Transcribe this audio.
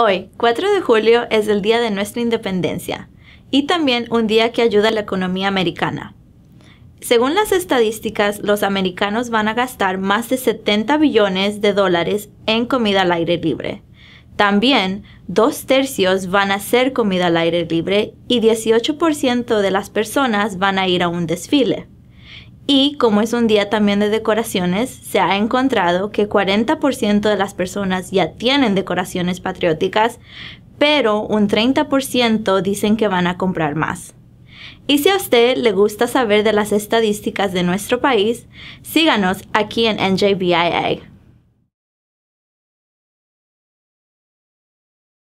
Hoy, 4 de julio, es el día de nuestra independencia y también un día que ayuda a la economía americana. Según las estadísticas, los americanos van a gastar más de 70 billones de dólares en comida al aire libre. También, dos tercios van a ser comida al aire libre y 18% de las personas van a ir a un desfile. Y como es un día también de decoraciones, se ha encontrado que 40% de las personas ya tienen decoraciones patrióticas, pero un 30% dicen que van a comprar más. Y si a usted le gusta saber de las estadísticas de nuestro país, síganos aquí en NJBIA.